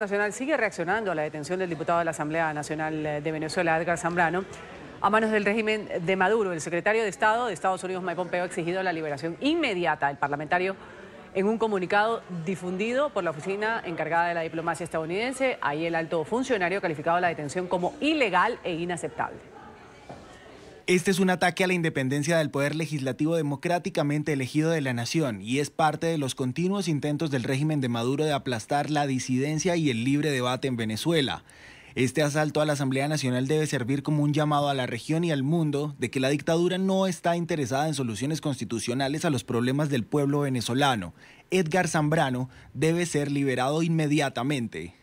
Nacional sigue reaccionando a la detención del diputado de la Asamblea Nacional eh, de Venezuela, Edgar Zambrano, a manos del régimen de Maduro. El secretario de Estado de Estados Unidos, Mike Pompeo, ha exigido la liberación inmediata del parlamentario en un comunicado difundido por la oficina encargada de la diplomacia estadounidense. Ahí el alto funcionario ha calificado la detención como ilegal e inaceptable. Este es un ataque a la independencia del poder legislativo democráticamente elegido de la nación y es parte de los continuos intentos del régimen de Maduro de aplastar la disidencia y el libre debate en Venezuela. Este asalto a la Asamblea Nacional debe servir como un llamado a la región y al mundo de que la dictadura no está interesada en soluciones constitucionales a los problemas del pueblo venezolano. Edgar Zambrano debe ser liberado inmediatamente.